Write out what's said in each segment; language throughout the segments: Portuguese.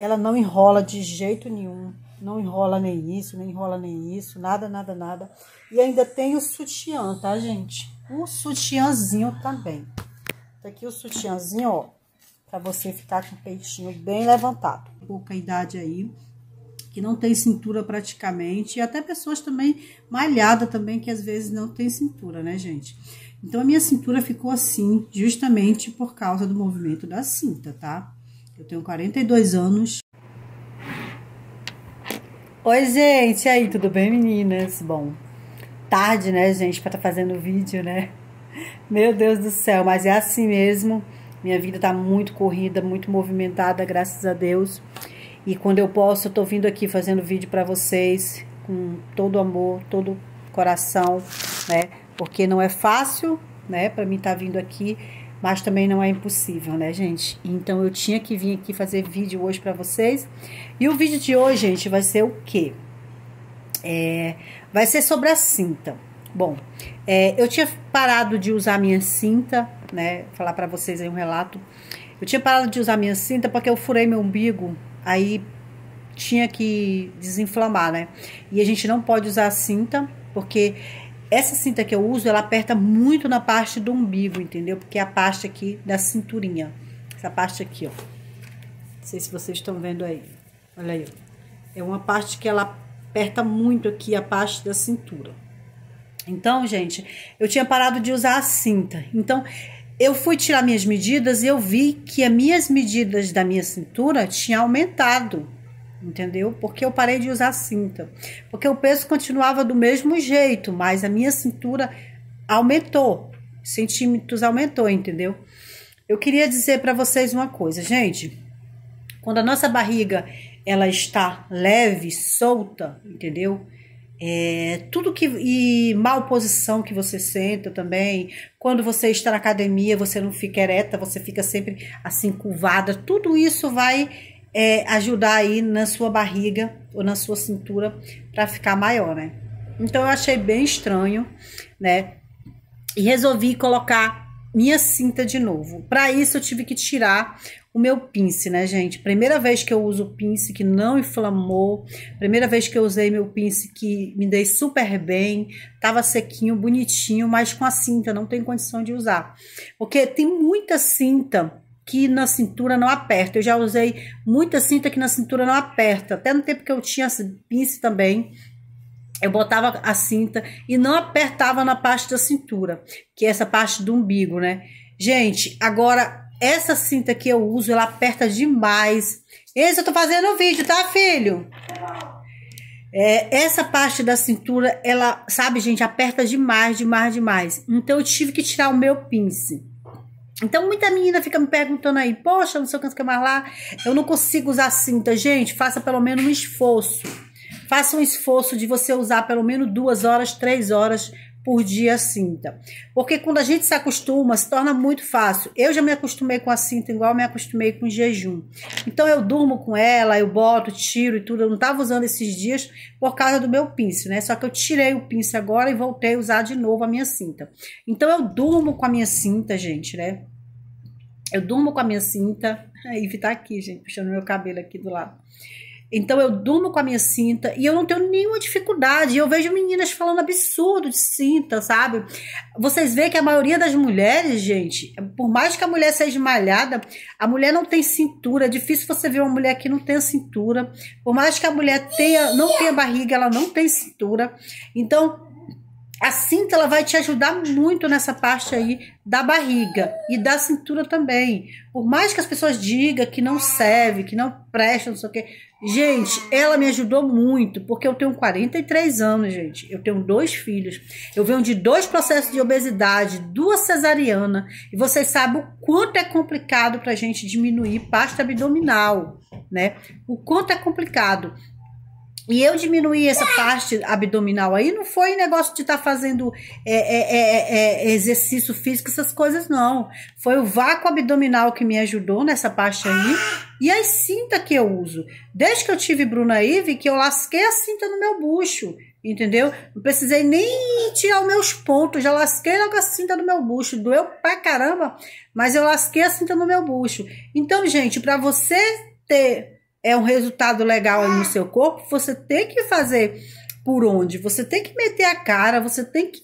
Ela não enrola de jeito nenhum. Não enrola nem isso, nem enrola nem isso, nada, nada, nada. E ainda tem o sutiã, tá, gente? O sutiãzinho também. Tá aqui o sutiãzinho, ó, pra você ficar com o peitinho bem levantado. Pouca idade aí, que não tem cintura praticamente, e até pessoas também malhada também, que às vezes não tem cintura, né, gente? Então, a minha cintura ficou assim, justamente por causa do movimento da cinta, tá? Eu tenho 42 anos. Oi, gente. E aí, tudo bem, meninas? Bom, tarde, né, gente, para estar tá fazendo vídeo, né? Meu Deus do céu, mas é assim mesmo. Minha vida tá muito corrida, muito movimentada, graças a Deus. E quando eu posso, eu tô vindo aqui fazendo vídeo para vocês com todo amor, todo coração, né? Porque não é fácil, né, para mim estar tá vindo aqui mas também não é impossível, né, gente? Então eu tinha que vir aqui fazer vídeo hoje para vocês. E o vídeo de hoje, gente, vai ser o quê? É, vai ser sobre a cinta. Bom, é, eu tinha parado de usar minha cinta, né? Vou falar para vocês aí um relato. Eu tinha parado de usar minha cinta porque eu furei meu umbigo, aí tinha que desinflamar, né? E a gente não pode usar a cinta porque essa cinta que eu uso, ela aperta muito na parte do umbigo, entendeu? Porque é a parte aqui da cinturinha. Essa parte aqui, ó. Não sei se vocês estão vendo aí. Olha aí, ó. É uma parte que ela aperta muito aqui a parte da cintura. Então, gente, eu tinha parado de usar a cinta. Então, eu fui tirar minhas medidas e eu vi que as minhas medidas da minha cintura tinha aumentado entendeu? Porque eu parei de usar cinta. Porque o peso continuava do mesmo jeito, mas a minha cintura aumentou, centímetros aumentou, entendeu? Eu queria dizer para vocês uma coisa, gente. Quando a nossa barriga ela está leve, solta, entendeu? É, tudo que e mal posição que você senta também, quando você está na academia, você não fica ereta, você fica sempre assim curvada, tudo isso vai é, ajudar aí na sua barriga ou na sua cintura para ficar maior, né? Então eu achei bem estranho, né? E resolvi colocar minha cinta de novo. Para isso eu tive que tirar o meu pince, né, gente? Primeira vez que eu uso pince que não inflamou, primeira vez que eu usei meu pince que me dei super bem, tava sequinho, bonitinho, mas com a cinta não tem condição de usar. Porque tem muita cinta que na cintura não aperta. Eu já usei muita cinta que na cintura não aperta. Até no tempo que eu tinha assim, pince também, eu botava a cinta e não apertava na parte da cintura, que é essa parte do umbigo, né? Gente, agora essa cinta que eu uso, ela aperta demais. Esse eu tô fazendo o vídeo, tá, filho? É, essa parte da cintura, ela, sabe, gente, aperta demais, demais, demais. Então eu tive que tirar o meu pince. Então, muita menina fica me perguntando aí, poxa, não sei o que, mais lá, eu não consigo usar cinta. Gente, faça pelo menos um esforço. Faça um esforço de você usar pelo menos duas horas, três horas por dia cinta. Porque quando a gente se acostuma, se torna muito fácil. Eu já me acostumei com a cinta igual me acostumei com o jejum. Então eu durmo com ela, eu boto, tiro e tudo. Eu não estava usando esses dias por causa do meu pince, né? Só que eu tirei o pince agora e voltei a usar de novo a minha cinta. Então eu durmo com a minha cinta, gente, né? Eu durmo com a minha cinta. A Ivy tá aqui, gente, puxando meu cabelo aqui do lado. Então eu durmo com a minha cinta e eu não tenho nenhuma dificuldade. Eu vejo meninas falando absurdo de cinta, sabe? Vocês veem que a maioria das mulheres, gente, por mais que a mulher seja malhada, a mulher não tem cintura. É difícil você ver uma mulher que não tenha cintura. Por mais que a mulher tenha, não tenha barriga, ela não tem cintura. Então, a cinta ela vai te ajudar muito nessa parte aí da barriga e da cintura também. Por mais que as pessoas digam que não serve, que não presta, não sei o quê. Gente, ela me ajudou muito, porque eu tenho 43 anos, gente. Eu tenho dois filhos. Eu venho de dois processos de obesidade, duas cesarianas. E vocês sabem o quanto é complicado pra gente diminuir pasta abdominal, né? O quanto é complicado. E eu diminuí essa parte abdominal aí não foi negócio de estar tá fazendo é é, é, é, é, exercício físico, essas coisas, não. Foi o vácuo abdominal que me ajudou nessa parte aí. E as cinta que eu uso. Desde que eu tive Bruna Ive, que eu lasquei a cinta no meu bucho. Entendeu? Não precisei nem tirar os meus pontos. Já lasquei logo a cinta no meu bucho. Doeu pra caramba, mas eu lasquei a cinta no meu bucho. Então, gente, para você ter é um resultado legal no seu corpo, você tem que fazer por onde, você tem que meter a cara, você tem que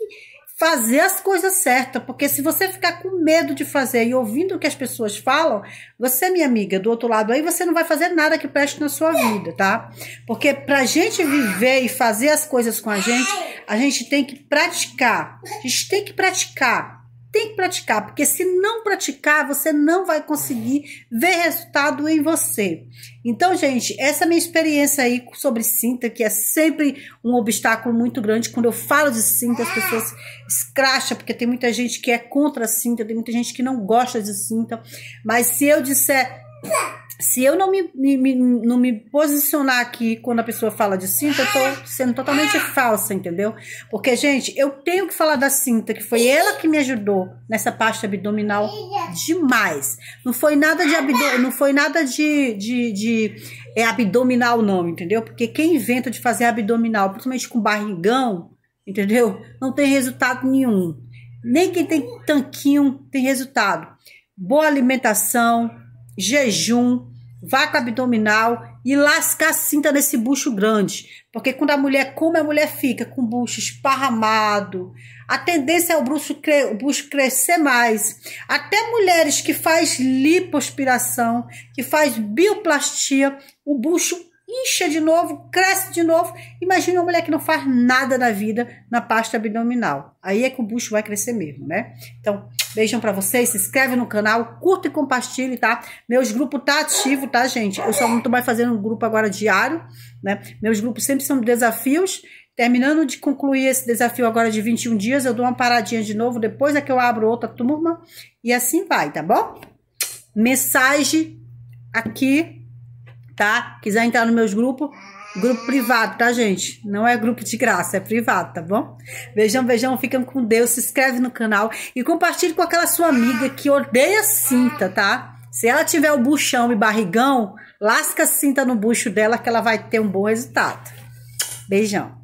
fazer as coisas certas, porque se você ficar com medo de fazer e ouvindo o que as pessoas falam, você, minha amiga, do outro lado aí, você não vai fazer nada que preste na sua vida, tá? Porque pra gente viver e fazer as coisas com a gente, a gente tem que praticar. A gente tem que praticar tem que praticar, porque se não praticar, você não vai conseguir ver resultado em você. Então, gente, essa é minha experiência aí sobre cinta, que é sempre um obstáculo muito grande. Quando eu falo de cinta, as pessoas escracham, porque tem muita gente que é contra a cinta, tem muita gente que não gosta de cinta. Mas se eu disser se eu não me, me, me, não me posicionar aqui quando a pessoa fala de cinta, eu tô sendo totalmente falsa, entendeu? Porque, gente, eu tenho que falar da cinta, que foi ela que me ajudou nessa parte abdominal demais. Não foi nada de abdômen, não foi nada de, de, de é, abdominal, não, entendeu? Porque quem inventa de fazer abdominal, principalmente com barrigão, entendeu? Não tem resultado nenhum. Nem quem tem tanquinho tem resultado. Boa alimentação, jejum, vaca abdominal e lascar a cinta nesse bucho grande. Porque quando a mulher come, a mulher fica com o bucho esparramado. A tendência é o bucho, cre o bucho crescer mais. Até mulheres que faz lipospiração, que faz bioplastia, o bucho incha de novo, cresce de novo. Imagina uma mulher que não faz nada na vida na pasta abdominal. Aí é que o bucho vai crescer mesmo, né? Então, Beijão para vocês, se inscreve no canal, curta e compartilhe, tá? Meus grupos tá ativo, tá, gente? Eu só não tô mais fazendo um grupo agora diário, né? Meus grupos sempre são desafios. Terminando de concluir esse desafio agora de 21 dias, eu dou uma paradinha de novo, depois é que eu abro outra turma e assim vai, tá bom? Mensagem aqui, tá? Quiser entrar no meus grupos, Grupo privado, tá, gente? Não é grupo de graça, é privado, tá bom? Beijão, beijão, ficam com Deus, se inscreve no canal e compartilhe com aquela sua amiga que odeia cinta, tá? Se ela tiver o buchão e barrigão, lasca a cinta no bucho dela que ela vai ter um bom resultado. Beijão.